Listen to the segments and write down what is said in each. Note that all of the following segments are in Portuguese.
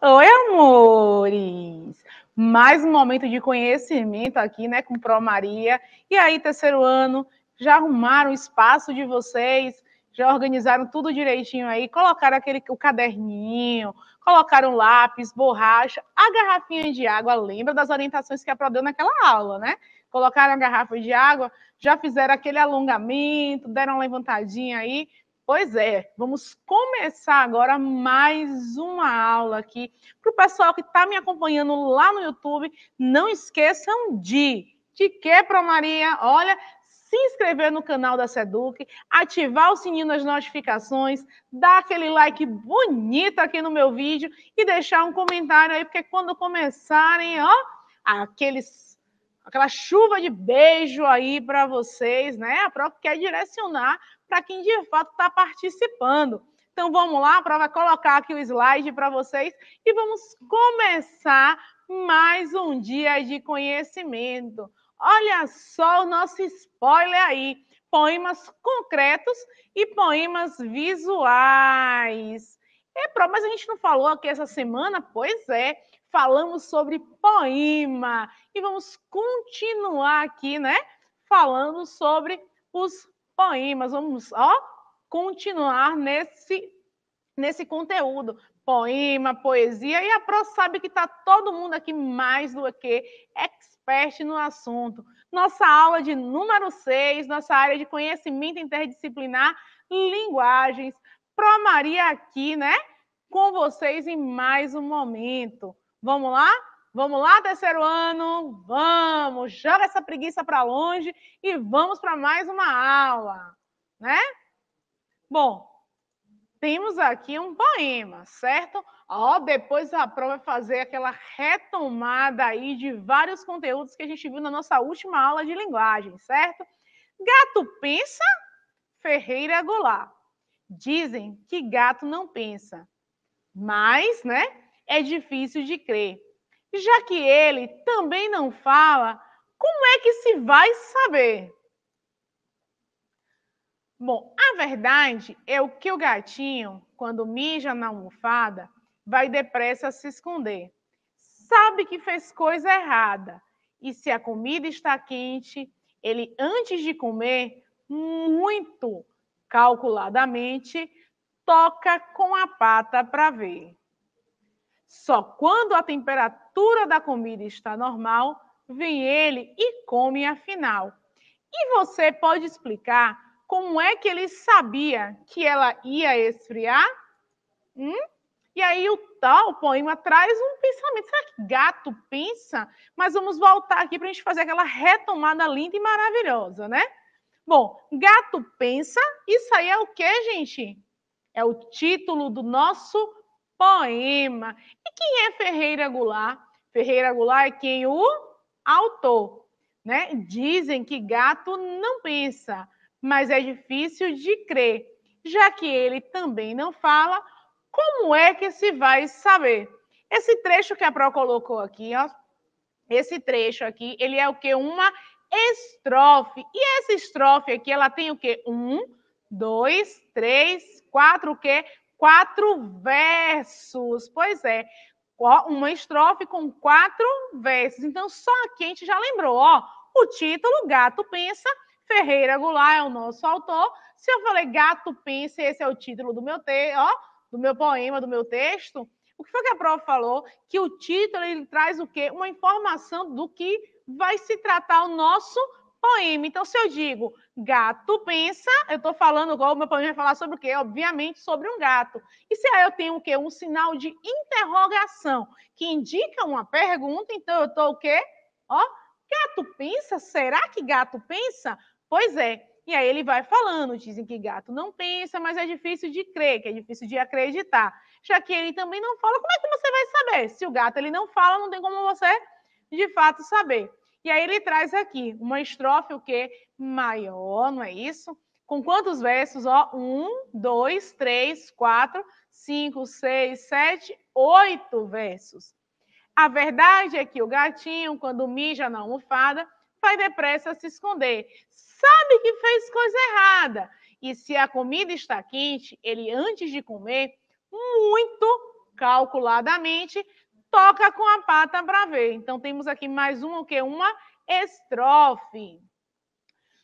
Oi, amores! Mais um momento de conhecimento aqui, né, com Pro Maria. E aí, terceiro ano, já arrumaram o espaço de vocês, já organizaram tudo direitinho aí, colocaram aquele o caderninho, colocaram lápis, borracha, a garrafinha de água. Lembra das orientações que a Pro deu naquela aula, né? Colocaram a garrafa de água, já fizeram aquele alongamento, deram uma levantadinha aí, Pois é, vamos começar agora mais uma aula aqui. Para o pessoal que está me acompanhando lá no YouTube, não esqueçam de. De que, Pro Maria? Olha, se inscrever no canal da Seduc, ativar o sininho das notificações, dar aquele like bonito aqui no meu vídeo e deixar um comentário aí, porque quando começarem, ó, aqueles aquela chuva de beijo aí para vocês, né? A prova quer é direcionar para quem de fato está participando. Então vamos lá, a prova é colocar aqui o slide para vocês e vamos começar mais um dia de conhecimento. Olha só o nosso spoiler aí: poemas concretos e poemas visuais. É, mas a gente não falou aqui essa semana? Pois é, falamos sobre poema e vamos continuar aqui, né? Falando sobre os poemas. Vamos, ó, continuar nesse nesse conteúdo. Poema, poesia, e a Pro sabe que está todo mundo aqui mais do que expert no assunto. Nossa aula de número 6, nossa área de conhecimento interdisciplinar, linguagens. Pro Maria aqui, né? Com vocês em mais um momento. Vamos lá? Vamos lá, terceiro ano? Vamos! Joga essa preguiça para longe e vamos para mais uma aula, né? Bom, temos aqui um poema, certo? Ó, depois a prova vai é fazer aquela retomada aí de vários conteúdos que a gente viu na nossa última aula de linguagem, certo? Gato pensa, Ferreira Goulart. Dizem que gato não pensa, mas, né? é difícil de crer. Já que ele também não fala, como é que se vai saber? Bom, a verdade é o que o gatinho, quando mija na almofada, vai depressa se esconder. Sabe que fez coisa errada. E se a comida está quente, ele, antes de comer, muito calculadamente, toca com a pata para ver. Só quando a temperatura da comida está normal, vem ele e come afinal. E você pode explicar como é que ele sabia que ela ia esfriar? Hum? E aí o tal poema traz um pensamento. Será que gato pensa? Mas vamos voltar aqui para a gente fazer aquela retomada linda e maravilhosa, né? Bom, gato pensa, isso aí é o que, gente? É o título do nosso poema. E quem é Ferreira Goulart? Ferreira Goulart é quem o autor, né? Dizem que gato não pensa, mas é difícil de crer, já que ele também não fala, como é que se vai saber? Esse trecho que a Pro colocou aqui, ó, esse trecho aqui, ele é o que uma estrofe. E essa estrofe aqui, ela tem o que Um, dois, três, quatro, o quê? quatro versos. Pois é, uma estrofe com quatro versos. Então, só aqui a gente já lembrou, ó, o título Gato Pensa, Ferreira Goulart é o nosso autor. Se eu falei Gato Pensa, esse é o título do meu te, ó, do meu poema, do meu texto, o que foi que a prova falou? Que o título ele traz o quê? Uma informação do que vai se tratar o nosso poema. Então, se eu digo gato pensa, eu estou falando igual o meu poema vai falar sobre o quê? Obviamente, sobre um gato. E se aí eu tenho o quê? Um sinal de interrogação que indica uma pergunta, então eu estou o quê? Ó, gato pensa? Será que gato pensa? Pois é. E aí ele vai falando, dizem que gato não pensa, mas é difícil de crer, que é difícil de acreditar. Já que ele também não fala, como é que você vai saber? Se o gato ele não fala, não tem como você de fato saber. E aí ele traz aqui uma estrofe o quê? Maior, não é isso? Com quantos versos? Ó, um, dois, três, quatro, cinco, seis, sete, oito versos. A verdade é que o gatinho, quando mija na almofada, vai depressa se esconder. Sabe que fez coisa errada. E se a comida está quente, ele, antes de comer, muito calculadamente, toca com a pata para ver. Então temos aqui mais uma o que uma estrofe.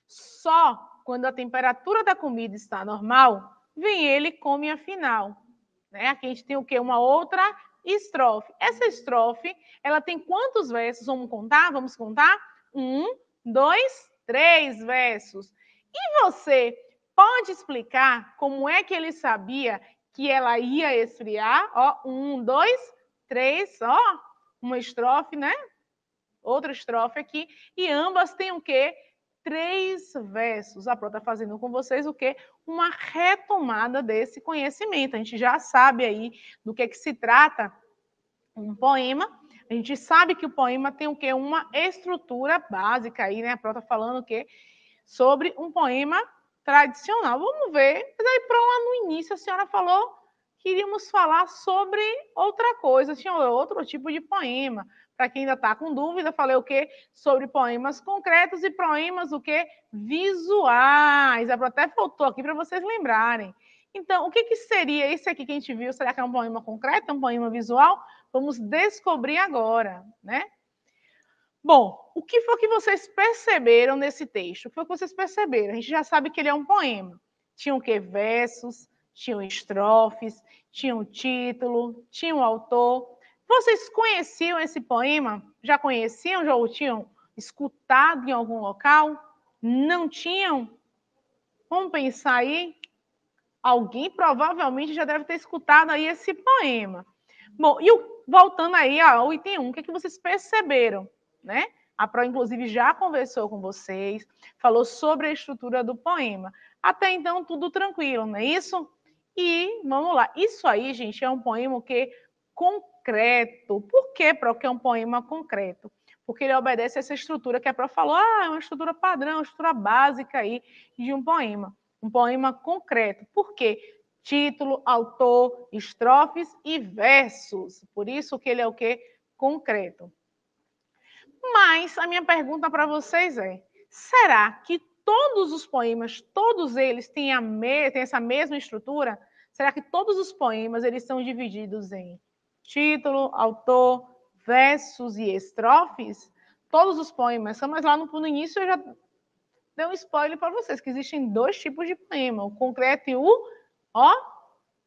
Só quando a temperatura da comida está normal, vem ele e come a final. Né? Aqui a gente tem o que uma outra estrofe. Essa estrofe, ela tem quantos versos? Vamos contar? Vamos contar? Um, dois, três versos. E você pode explicar como é que ele sabia que ela ia esfriar? Ó, um, dois, três, ó, uma estrofe, né? Outra estrofe aqui, e ambas têm o quê? Três versos. A Pro está fazendo com vocês o quê? Uma retomada desse conhecimento. A gente já sabe aí do que é que se trata um poema. A gente sabe que o poema tem o quê? Uma estrutura básica aí, né? A Pro está falando o quê? Sobre um poema tradicional. Vamos ver. Mas aí, Pro, lá no início, a senhora falou queríamos falar sobre outra coisa, tinha outro tipo de poema. Para quem ainda está com dúvida, falei o quê? Sobre poemas concretos e poemas o quê? Visuais. Até faltou aqui para vocês lembrarem. Então, o que, que seria esse aqui que a gente viu? Será que é um poema concreto, um poema visual? Vamos descobrir agora, né? Bom, o que foi que vocês perceberam nesse texto? O que foi que vocês perceberam? A gente já sabe que ele é um poema. Tinha o quê? Versos, tinham estrofes, tinham título, tinham autor. Vocês conheciam esse poema? Já conheciam? Já o tinham escutado em algum local? Não tinham? Vamos pensar aí. Alguém provavelmente já deve ter escutado aí esse poema. Bom, e o, voltando aí ao item 1, o que, é que vocês perceberam, né? A Pro, inclusive, já conversou com vocês, falou sobre a estrutura do poema. Até então, tudo tranquilo, não é isso? E vamos lá. Isso aí, gente, é um poema que concreto. Por que porque é um poema concreto? Porque ele obedece a essa estrutura que a Pro falou, ah, é uma estrutura padrão, uma estrutura básica aí de um poema. Um poema concreto. Por quê? Título, autor, estrofes e versos. Por isso que ele é o quê? Concreto. Mas a minha pergunta para vocês é: será que todos os poemas, todos eles têm, a me... têm essa mesma estrutura? Será que todos os poemas eles são divididos em título, autor, versos e estrofes? Todos os poemas são, mas lá no, no início eu já dei um spoiler para vocês, que existem dois tipos de poema, o concreto e o ó,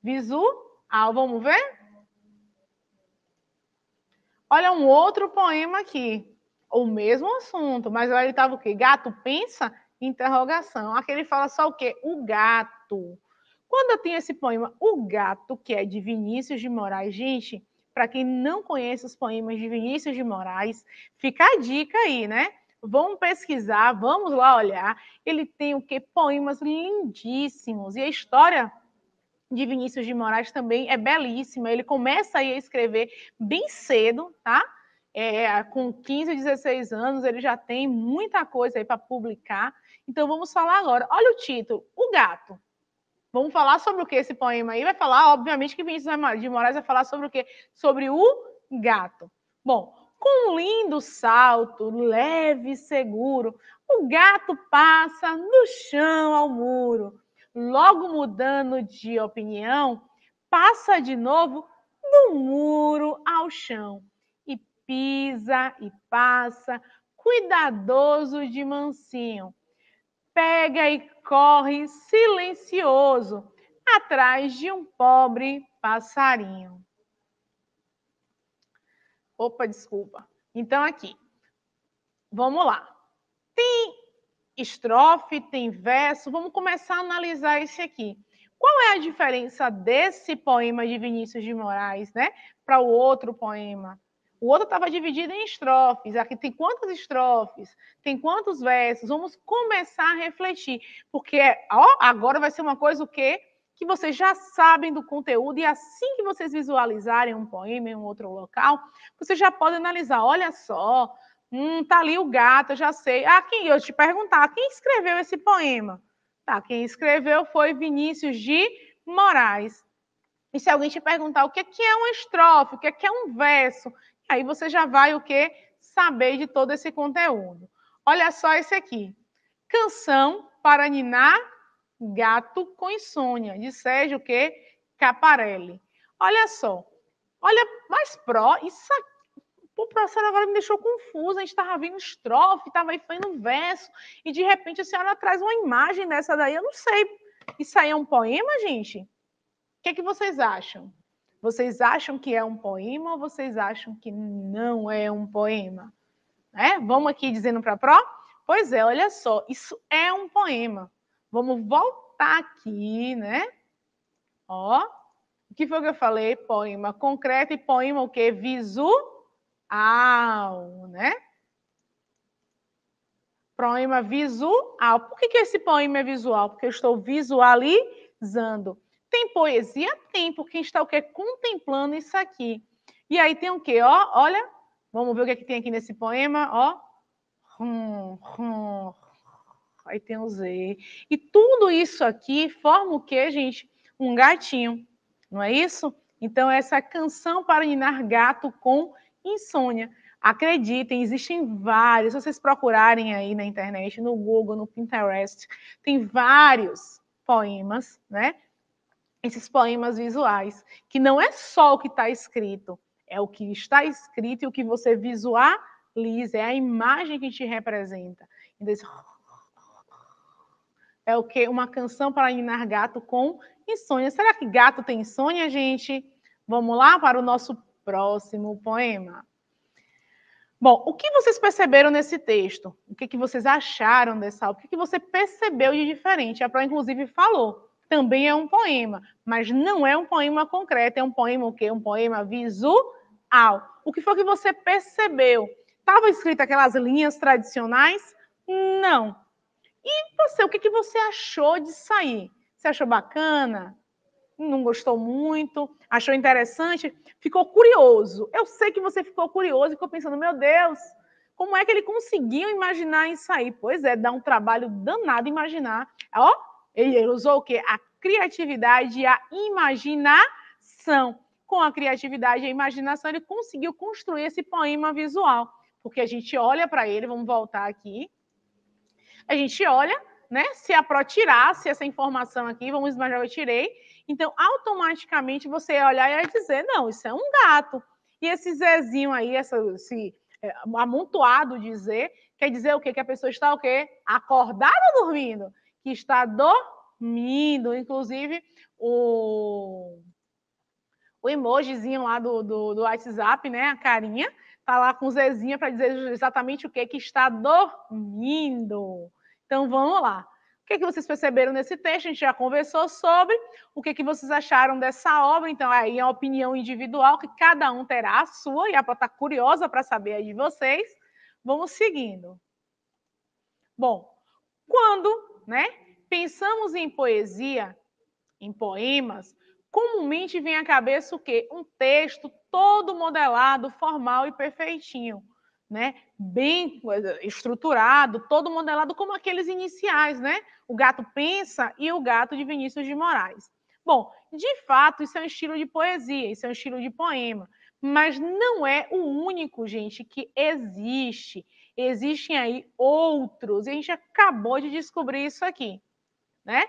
visual. Vamos ver? Olha um outro poema aqui, o mesmo assunto, mas ele estava o quê? Gato pensa interrogação. Aqui ele fala só o quê? O gato. Quando eu tenho esse poema O Gato, que é de Vinícius de Moraes, gente, para quem não conhece os poemas de Vinícius de Moraes, fica a dica aí, né? Vamos pesquisar, vamos lá olhar. Ele tem o que? Poemas lindíssimos. E a história de Vinícius de Moraes também é belíssima. Ele começa aí a escrever bem cedo, tá? É, com 15, 16 anos, ele já tem muita coisa aí para publicar. Então vamos falar agora. Olha o título, O Gato. Vamos falar sobre o que esse poema aí vai falar? Obviamente que Vinícius de Moraes vai falar sobre o que? Sobre o gato. Bom, com um lindo salto, leve e seguro, o gato passa no chão ao muro. Logo mudando de opinião, passa de novo do muro ao chão e pisa e passa, cuidadoso de mansinho pega e corre silencioso atrás de um pobre passarinho. Opa, desculpa. Então, aqui, vamos lá. Tem estrofe, tem verso. Vamos começar a analisar esse aqui. Qual é a diferença desse poema de Vinícius de Moraes, né, para o outro poema? O outro estava dividido em estrofes. Aqui tem quantas estrofes? Tem quantos versos? Vamos começar a refletir, porque é, ó, agora vai ser uma coisa o quê? Que vocês já sabem do conteúdo e assim que vocês visualizarem um poema em um outro local, vocês já podem analisar. Olha só, hum, tá ali o gato, eu já sei. Ah, quem eu te perguntar, quem escreveu esse poema? Tá, quem escreveu foi Vinícius de Moraes. E se alguém te perguntar o que é, é uma estrofe, o que é, é um verso, Aí você já vai o quê? Saber de todo esse conteúdo. Olha só esse aqui. Canção para ninar gato com insônia, de Sérgio que Caparelli. Olha só. Olha, mais pró, isso aqui o professor agora me deixou confusa. A gente estava vendo estrofe, estava aí fazendo verso, e de repente a senhora traz uma imagem dessa daí. Eu não sei. Isso aí é um poema, gente? O que, é que vocês acham? Vocês acham que é um poema ou vocês acham que não é um poema? Né? Vamos aqui dizendo para a pró? Pois é, olha só, isso é um poema. Vamos voltar aqui, né? Ó, o que foi que eu falei? Poema concreto e poema o quê? Visual, né? Poema visual. Por que, que esse poema é visual? Porque eu estou visualizando. Tem poesia? Tem, porque a gente está o quê? Contemplando isso aqui. E aí tem o quê? Ó, olha, vamos ver o que, é que tem aqui nesse poema, ó. Hum, hum, hum. Aí tem o Z. E tudo isso aqui forma o quê, gente? Um gatinho, não é isso? Então, essa canção para ninar gato com insônia. Acreditem, existem vários. Se vocês procurarem aí na internet, no Google, no Pinterest, tem vários poemas, né? esses poemas visuais, que não é só o que está escrito, é o que está escrito e o que você visualiza, é a imagem que te representa. Então, é o que uma canção para ninar gato com insônia. Será que gato tem insônia, gente? Vamos lá para o nosso próximo poema. Bom, o que vocês perceberam nesse texto? O que, que vocês acharam dessa aula? O que, que você percebeu de diferente? A Pró, inclusive, falou também é um poema, mas não é um poema concreto, é um poema o quê? Um poema visual. O que foi que você percebeu? Estava escrito aquelas linhas tradicionais? Não. E você, o que, que você achou de sair? Você achou bacana? Não gostou muito? Achou interessante? Ficou curioso. Eu sei que você ficou curioso e ficou pensando, meu Deus, como é que ele conseguiu imaginar isso aí? Pois é, dá um trabalho danado imaginar. Ó, ele usou o quê? A criatividade e a imaginação. Com a criatividade e a imaginação, ele conseguiu construir esse poema visual. Porque a gente olha para ele, vamos voltar aqui. A gente olha, né? Se a é Pro tirasse essa informação aqui, vamos imaginar, eu tirei. Então, automaticamente você ia olhar e ia dizer: não, isso é um gato. E esse Zezinho aí, essa, esse é, amontoado de Z, quer dizer o quê? Que a pessoa está o quê? Acordada ou dormindo? que está dormindo. Inclusive, o, o emojizinho lá do, do, do WhatsApp, né? A carinha, tá lá com o Zezinha para dizer exatamente o que que está dormindo. Então vamos lá. O que, que vocês perceberam nesse texto? A gente já conversou sobre o que, que vocês acharam dessa obra. Então, aí é a opinião individual que cada um terá a sua, e a está curiosa para saber aí de vocês. Vamos seguindo. Bom, quando né? Pensamos em poesia, em poemas, comumente vem à cabeça o quê? Um texto todo modelado, formal e perfeitinho, né? Bem eh, estruturado, todo modelado como aqueles iniciais, né? O Gato Pensa e o Gato de Vinícius de Moraes. Bom, de fato, isso é um estilo de poesia, isso é um estilo de poema, mas não é o único, gente, que existe existem aí outros, e a gente acabou de descobrir isso aqui, né?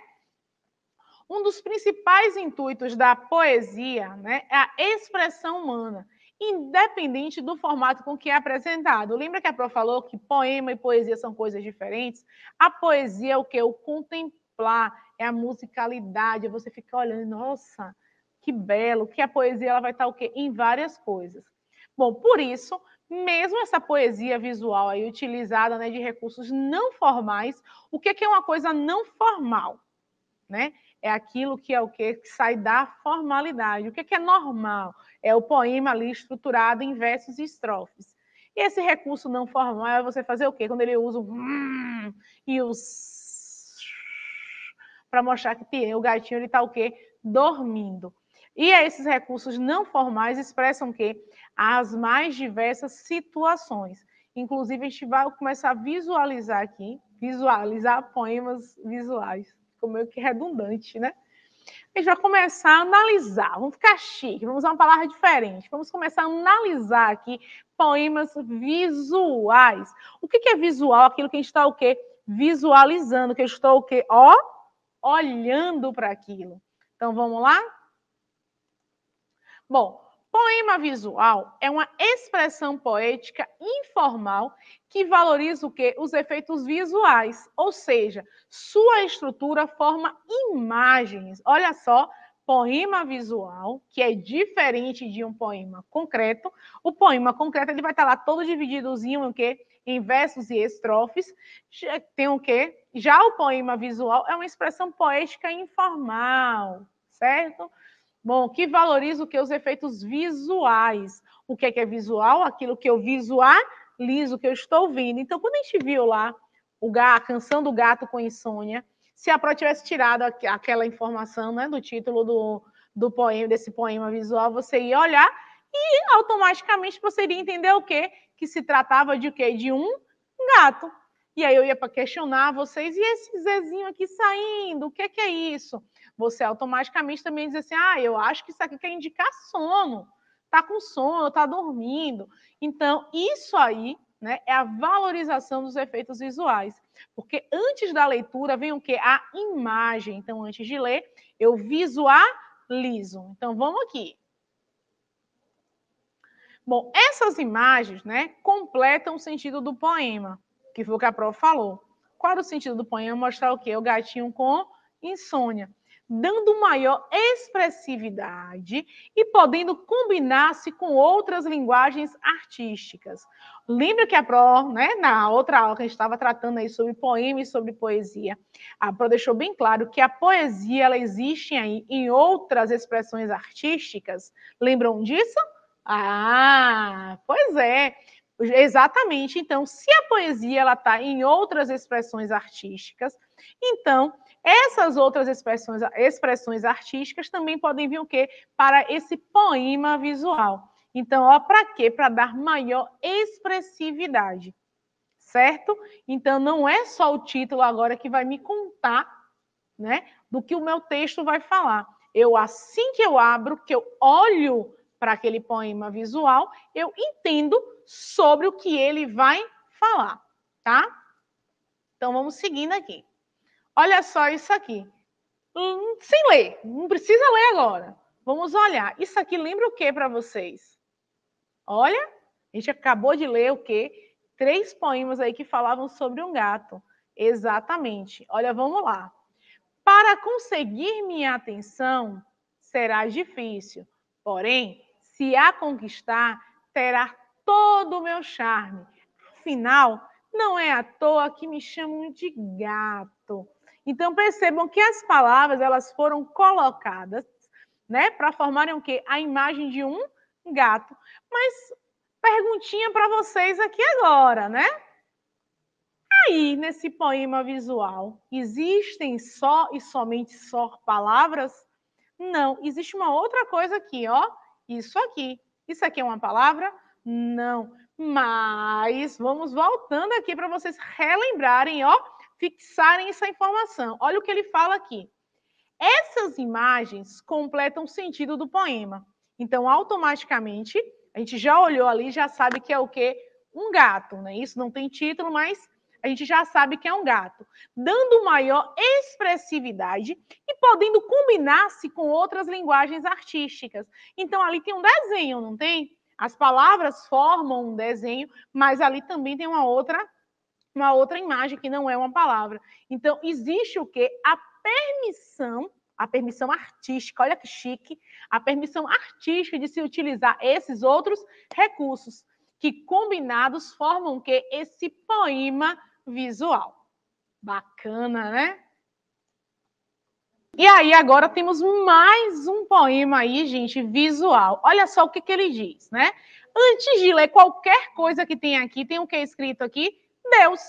Um dos principais intuitos da poesia né, é a expressão humana, independente do formato com que é apresentado. Lembra que a Prof falou que poema e poesia são coisas diferentes? A poesia é o que? O contemplar, é a musicalidade, é você ficar olhando, nossa, que belo, que a poesia ela vai estar o quê? Em várias coisas. Bom, por isso, mesmo essa poesia visual aí utilizada né, de recursos não formais, o é que, é uma coisa não formal? Né? É aquilo que é o quê? que sai da formalidade. O que, é, é normal? É o poema ali estruturado em versos e estrofes. E esse recurso não formal é você fazer o quê? Quando ele usa o hum e os para mostrar que o gatinho ele está o quê? Dormindo. E esses recursos não formais expressam o quê? as mais diversas situações. Inclusive, a gente vai começar a visualizar aqui, visualizar poemas visuais. Ficou meio que é redundante, né? A gente vai começar a analisar, vamos ficar chique, vamos usar uma palavra diferente. Vamos começar a analisar aqui poemas visuais. O que é visual? Aquilo que a gente está o quê? Visualizando, que eu estou o quê? Ó, olhando para aquilo. Então vamos lá? Bom, Poema visual é uma expressão poética informal que valoriza o que os efeitos visuais, ou seja, sua estrutura forma imagens. Olha só, poema visual, que é diferente de um poema concreto. O poema concreto ele vai estar lá todo divididozinho em quê? Em versos e estrofes. Tem o quê? Já o poema visual é uma expressão poética informal, certo? Bom, que valoriza o que? Os efeitos visuais. O que é, que é visual? Aquilo que eu visualizo, que eu estou ouvindo. Então, quando a gente viu lá o gato, a canção do gato com insônia, se a Pro tivesse tirado aquela informação né, do título do, do poema, desse poema visual, você ia olhar e automaticamente você iria entender o quê? Que se tratava de o quê? De um gato. E aí eu ia para questionar vocês, e esse Zezinho aqui saindo, o que é, que é isso? você automaticamente também diz assim: ah, eu acho que isso aqui quer indicar sono, tá com sono, tá dormindo. Então, isso aí né, é a valorização dos efeitos visuais. Porque antes da leitura vem o que? A imagem. Então, antes de ler, eu visualizo. Então, vamos aqui. Bom, essas imagens né, completam o sentido do poema, que foi o que a prova falou. Qual era o sentido do poema? Mostrar o quê? O gatinho com insônia dando maior expressividade e podendo combinar-se com outras linguagens artísticas. Lembra que a Pro, né, na outra aula que a gente estava tratando aí sobre poema e sobre poesia, a Pro deixou bem claro que a poesia ela existe aí em outras expressões artísticas. Lembram disso? Ah, pois é. Exatamente. Então, se a poesia ela está em outras expressões artísticas, então essas outras expressões, expressões artísticas também podem vir o quê? Para esse poema visual. Então, ó, para quê? Para dar maior expressividade, certo? Então, não é só o título agora que vai me contar, né, do que o meu texto vai falar. Eu, assim que eu abro, que eu olho para aquele poema visual, eu entendo sobre o que ele vai falar, tá? Então, vamos seguindo aqui. Olha só isso aqui. Hum, sem ler, não precisa ler agora. Vamos olhar. Isso aqui lembra o que para vocês? Olha, a gente acabou de ler o quê? Três poemas aí que falavam sobre um gato. Exatamente. Olha, vamos lá. Para conseguir minha atenção será difícil, porém, se a conquistar, terá todo o meu charme. Afinal, não é à toa que me chamam de gato. Então percebam que as palavras elas foram colocadas, né, para formarem o quê? A imagem de um gato. Mas perguntinha para vocês aqui agora, né? Aí, nesse poema visual, existem só e somente só palavras? Não, existe uma outra coisa aqui, ó. Isso aqui. Isso aqui é uma palavra? Não. Mas vamos voltando aqui para vocês relembrarem, ó fixarem essa informação. Olha o que ele fala aqui. Essas imagens completam o sentido do poema. Então, automaticamente, a gente já olhou ali, já sabe que é o quê? Um gato, né? Isso não tem título, mas a gente já sabe que é um gato, dando maior expressividade e podendo combinar-se com outras linguagens artísticas. Então, ali tem um desenho, não tem? As palavras formam um desenho, mas ali também tem uma outra uma outra imagem que não é uma palavra. Então, existe o quê? A permissão, a permissão artística, olha que chique, a permissão artística de se utilizar esses outros recursos, que combinados formam o quê? Esse poema visual. Bacana, né? E aí, agora temos mais um poema aí, gente, visual. Olha só o que, que ele diz, né? Antes de ler qualquer coisa que tem aqui, tem o que é escrito aqui? Deus.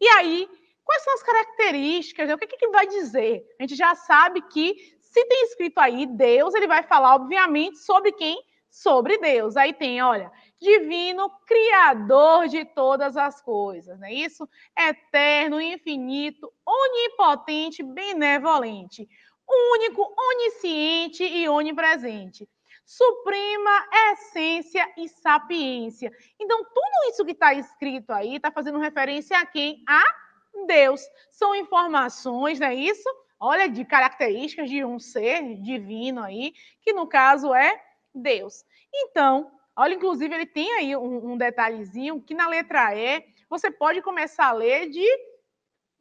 E aí, quais são as características? O que, que vai dizer? A gente já sabe que se tem escrito aí Deus, ele vai falar, obviamente, sobre quem? Sobre Deus. Aí tem, olha, divino, criador de todas as coisas, não é isso? Eterno, infinito, onipotente, benevolente, único, onisciente e onipresente suprema essência e sapiência. Então, tudo isso que está escrito aí está fazendo referência a quem? A Deus. São informações, não é isso? Olha, de características de um ser divino aí, que no caso é Deus. Então, olha, inclusive, ele tem aí um, um detalhezinho que na letra E você pode começar a ler de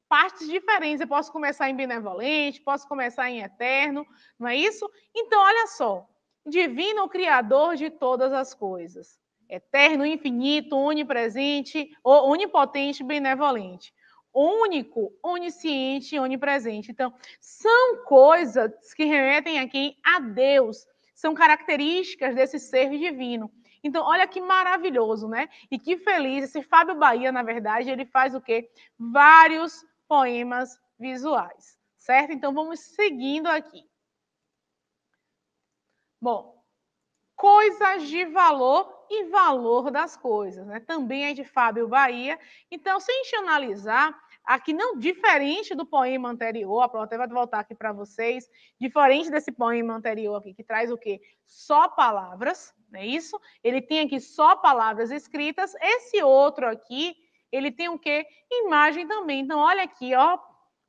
partes diferentes. Eu posso começar em benevolente, posso começar em eterno, não é isso? Então, olha só, divino Criador de todas as coisas, eterno, infinito, onipresente, onipotente, benevolente, único, onisciente, onipresente. Então, são coisas que remetem aqui a Deus, são características desse ser divino. Então, olha que maravilhoso, né? E que feliz. Esse Fábio Bahia, na verdade, ele faz o quê? Vários poemas visuais, certo? Então, vamos seguindo aqui. Bom, coisas de valor e valor das coisas, né? Também é de Fábio Bahia. Então, se a gente analisar, aqui não diferente do poema anterior, a até vai voltar aqui para vocês, diferente desse poema anterior aqui, que traz o quê? Só palavras, não é isso? Ele tem aqui só palavras escritas. Esse outro aqui, ele tem o quê? Imagem também. Então, olha aqui, ó,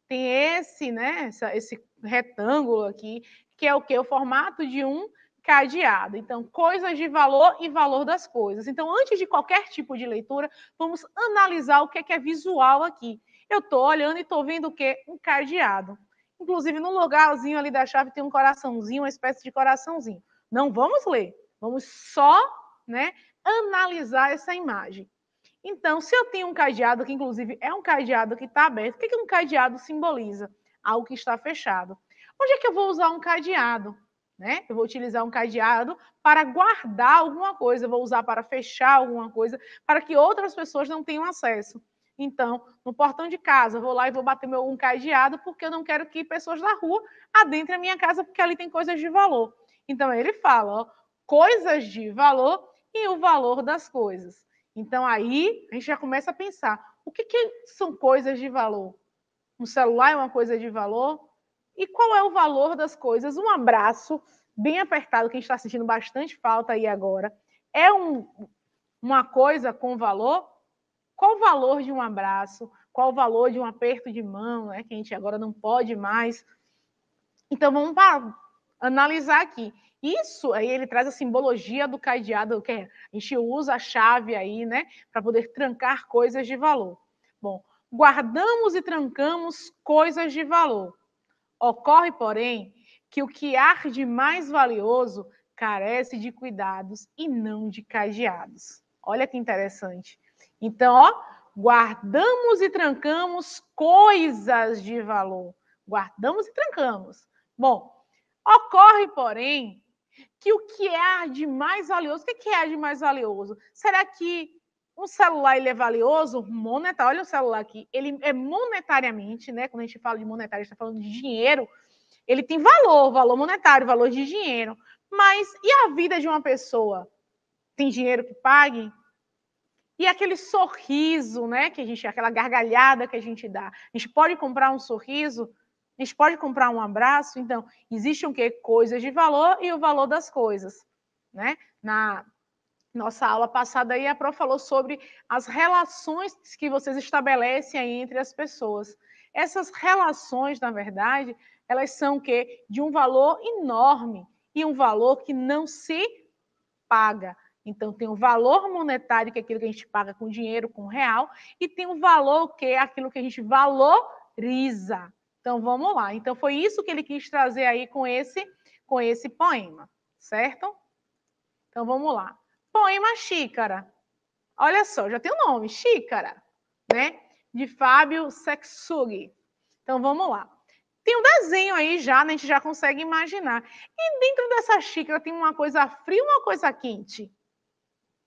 tem esse, né, essa, esse retângulo aqui, que é o quê? O formato de um cadeado. Então, coisas de valor e valor das coisas. Então, antes de qualquer tipo de leitura, vamos analisar o que é, que é visual aqui. Eu estou olhando e estou vendo o quê? Um cadeado. Inclusive, no lugarzinho ali da chave tem um coraçãozinho, uma espécie de coraçãozinho. Não vamos ler, vamos só né, analisar essa imagem. Então, se eu tenho um cadeado, que inclusive é um cadeado que está aberto, o que, é que um cadeado simboliza? Algo que está fechado. Onde é que eu vou usar um cadeado? né? Eu vou utilizar um cadeado para guardar alguma coisa, eu vou usar para fechar alguma coisa, para que outras pessoas não tenham acesso. Então, no portão de casa, eu vou lá e vou bater meu, um cadeado, porque eu não quero que pessoas da rua adentrem a minha casa, porque ali tem coisas de valor. Então, ele fala, ó, coisas de valor e o valor das coisas. Então, aí, a gente já começa a pensar, o que, que são coisas de valor? Um celular é uma coisa de valor? E qual é o valor das coisas? Um abraço bem apertado, que a gente está sentindo bastante falta aí agora. É um, uma coisa com valor? Qual o valor de um abraço? Qual o valor de um aperto de mão, né? Que a gente agora não pode mais. Então vamos para analisar aqui. Isso aí ele traz a simbologia do cadeado, que é, a gente usa a chave aí, né, para poder trancar coisas de valor. Bom, guardamos e trancamos coisas de valor. Ocorre, porém, que o que arde mais valioso carece de cuidados e não de cadeados. Olha que interessante. Então, ó, guardamos e trancamos coisas de valor. Guardamos e trancamos. Bom, ocorre, porém, que o que é mais valioso, o que é arde mais valioso? Será que um celular ele é valioso, monetário olha o celular aqui, ele é monetariamente, né? Quando a gente fala de monetário, a gente está falando de dinheiro, ele tem valor, valor monetário, valor de dinheiro. Mas e a vida de uma pessoa? Tem dinheiro que pague? E aquele sorriso, né? Que a gente, aquela gargalhada que a gente dá. A gente pode comprar um sorriso, a gente pode comprar um abraço. Então, existem o quê? Coisas de valor e o valor das coisas. Né? Na nossa aula passada aí, a Pro falou sobre as relações que vocês estabelecem aí entre as pessoas. Essas relações, na verdade, elas são que de um valor enorme e um valor que não se paga. Então tem o valor monetário que é aquilo que a gente paga com dinheiro, com real, e tem o valor que é aquilo que a gente valoriza. Então vamos lá. Então foi isso que ele quis trazer aí com esse com esse poema, certo? Então vamos lá põe uma xícara. Olha só, já tem o um nome, xícara, né? De Fábio Sexugi. Então vamos lá. Tem um desenho aí já, né? a gente já consegue imaginar. E dentro dessa xícara tem uma coisa fria e uma coisa quente.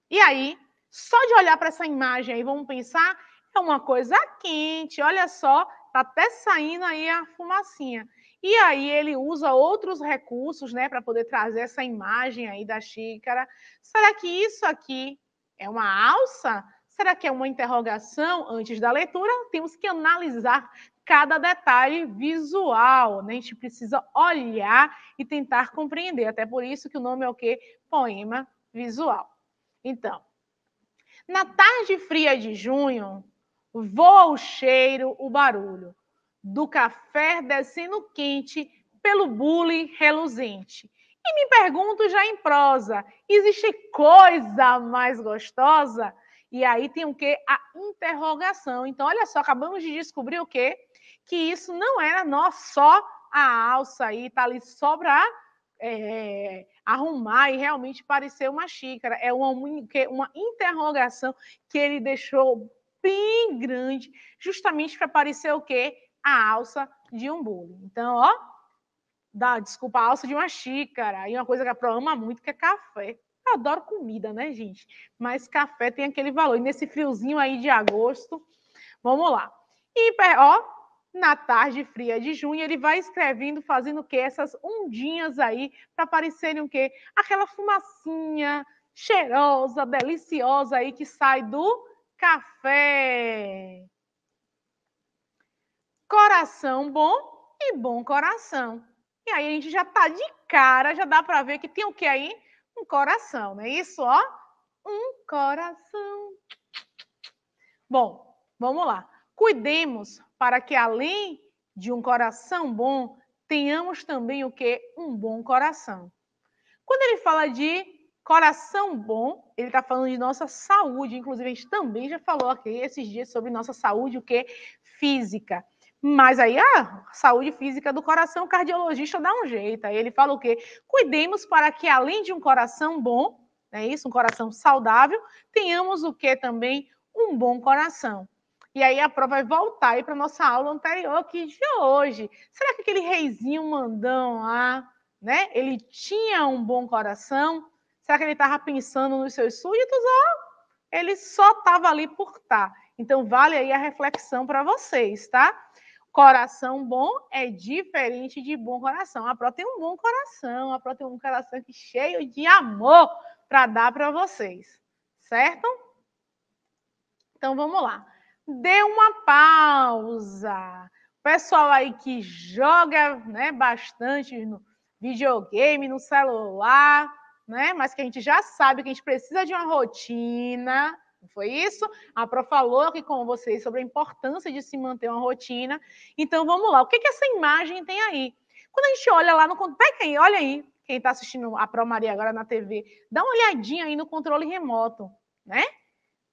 E aí, só de olhar para essa imagem aí, vamos pensar, é uma coisa quente, olha só, tá até saindo aí a fumacinha. E aí ele usa outros recursos, né, para poder trazer essa imagem aí da xícara. Será que isso aqui é uma alça? Será que é uma interrogação antes da leitura? Temos que analisar cada detalhe visual, né? A gente precisa olhar e tentar compreender. Até por isso que o nome é o quê? Poema visual. Então, na tarde fria de junho, voa o cheiro, o barulho do café descendo quente pelo bule reluzente. E me pergunto já em prosa, existe coisa mais gostosa? E aí tem o quê A interrogação. Então, olha só, acabamos de descobrir o quê? Que isso não era nós só a alça aí, tá ali só para é, arrumar e realmente parecer uma xícara. É uma, uma interrogação que ele deixou bem grande, justamente para parecer o quê? a alça de um bolo. Então, ó, dá, desculpa, a alça de uma xícara. E uma coisa que a Pro ama muito, que é café. Eu adoro comida, né, gente? Mas café tem aquele valor. E nesse friozinho aí de agosto, vamos lá. E, é, ó, na tarde fria de junho, ele vai escrevendo, fazendo o quê? Essas ondinhas aí, para parecerem o quê? Aquela fumacinha cheirosa, deliciosa aí que sai do café coração bom e bom coração. E aí a gente já tá de cara, já dá para ver que tem o que aí? Um coração, não é isso, ó? Um coração. Bom, vamos lá. Cuidemos para que além de um coração bom, tenhamos também o que? Um bom coração. Quando ele fala de coração bom, ele está falando de nossa saúde. Inclusive, a gente também já falou aqui esses dias sobre nossa saúde, o que? Física. Mas aí a ah, saúde física do coração, o cardiologista dá um jeito. Aí ele fala o quê? Cuidemos para que, além de um coração bom, é isso, um coração saudável, tenhamos o que também? Um bom coração. E aí a prova vai voltar aí para nossa aula anterior, que de hoje. Será que aquele reizinho mandão lá, né? Ele tinha um bom coração? Será que ele estava pensando nos seus súditos? ou ele só estava ali por estar. Tá. Então vale aí a reflexão para vocês, tá? coração bom é diferente de bom coração. A Pro tem um bom coração, a Pro tem um coração que cheio de amor para dar para vocês, certo? Então vamos lá. Dê uma pausa. pessoal aí que joga, né, bastante no videogame, no celular, né? Mas que a gente já sabe que a gente precisa de uma rotina, não foi isso? A Pro falou aqui com vocês sobre a importância de se manter uma rotina. Então vamos lá. O que, que essa imagem tem aí? Quando a gente olha lá no. Pega aí, olha aí. Quem está assistindo a Pro Maria agora na TV, dá uma olhadinha aí no controle remoto, né?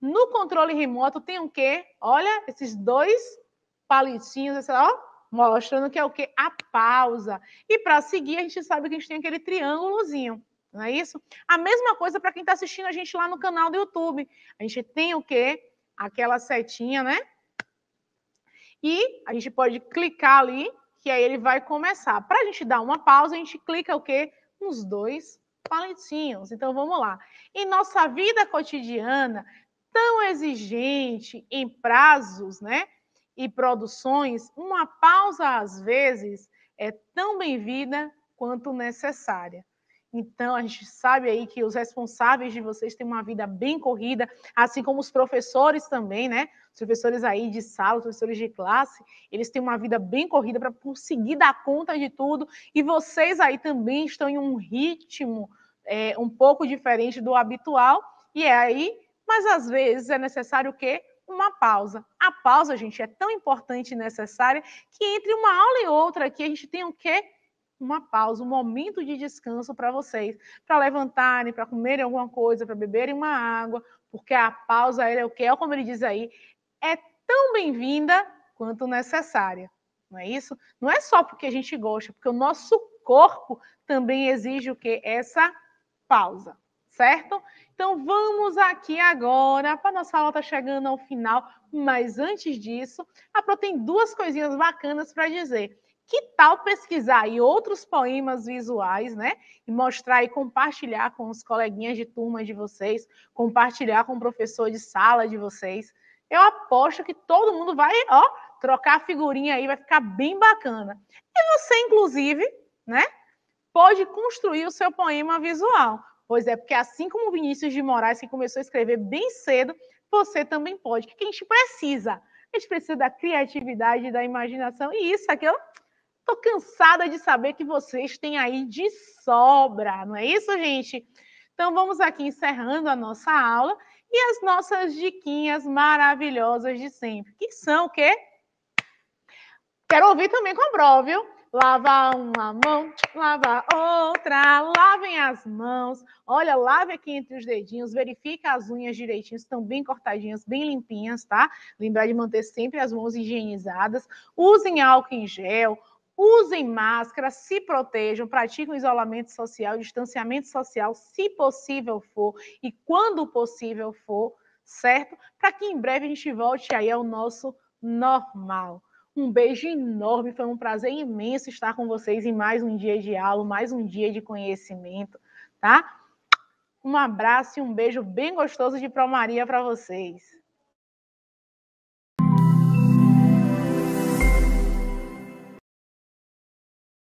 No controle remoto tem o quê? Olha esses dois palitinhos, esse, ó, mostrando que é o quê? A pausa. E para seguir, a gente sabe que a gente tem aquele triângulozinho. Não é isso? A mesma coisa para quem está assistindo a gente lá no canal do YouTube. A gente tem o quê? Aquela setinha, né? E a gente pode clicar ali, que aí ele vai começar. Para a gente dar uma pausa, a gente clica o quê? Nos dois palitinhos. Então vamos lá. Em nossa vida cotidiana, tão exigente em prazos, né? E produções, uma pausa às vezes é tão bem-vinda quanto necessária. Então, a gente sabe aí que os responsáveis de vocês têm uma vida bem corrida, assim como os professores também, né? Os professores aí de sala, os professores de classe, eles têm uma vida bem corrida para conseguir dar conta de tudo. E vocês aí também estão em um ritmo é, um pouco diferente do habitual. E é aí, mas às vezes é necessário o quê? Uma pausa. A pausa, gente, é tão importante e necessária que entre uma aula e outra aqui a gente tem o quê? uma pausa, um momento de descanso para vocês, para levantarem, para comerem alguma coisa, para beberem uma água, porque a pausa, ela é o que é, como ele diz aí, é tão bem-vinda quanto necessária. Não é isso? Não é só porque a gente gosta, porque o nosso corpo também exige o que? Essa pausa, certo? Então vamos aqui agora, para nossa aula tá chegando ao final, mas antes disso, a Pro tem duas coisinhas bacanas para dizer. Que tal pesquisar aí outros poemas visuais, né? E mostrar e compartilhar com os coleguinhas de turma de vocês, compartilhar com o professor de sala de vocês. Eu aposto que todo mundo vai, ó, trocar a figurinha aí, vai ficar bem bacana. E você, inclusive, né? Pode construir o seu poema visual. Pois é, porque assim como o Vinícius de Moraes, que começou a escrever bem cedo, você também pode. O que a gente precisa? A gente precisa da criatividade, da imaginação. E isso aqui, ó, Tô cansada de saber que vocês têm aí de sobra, não é isso, gente? Então vamos aqui encerrando a nossa aula e as nossas diquinhas maravilhosas de sempre, que são o quê? Quero ouvir também com a Bro, viu? Lava uma mão, lava outra, lavem as mãos. Olha, lave aqui entre os dedinhos, verifica as unhas direitinho, estão bem cortadinhas, bem limpinhas, tá? Lembrar de manter sempre as mãos higienizadas. Usem álcool em gel, usem máscara, se protejam, pratiquem isolamento social, distanciamento social, se possível for e quando possível for, certo? Para que em breve a gente volte aí ao nosso normal. Um beijo enorme, foi um prazer imenso estar com vocês em mais um dia de aula, mais um dia de conhecimento, tá? Um abraço e um beijo bem gostoso de Pro Maria para vocês.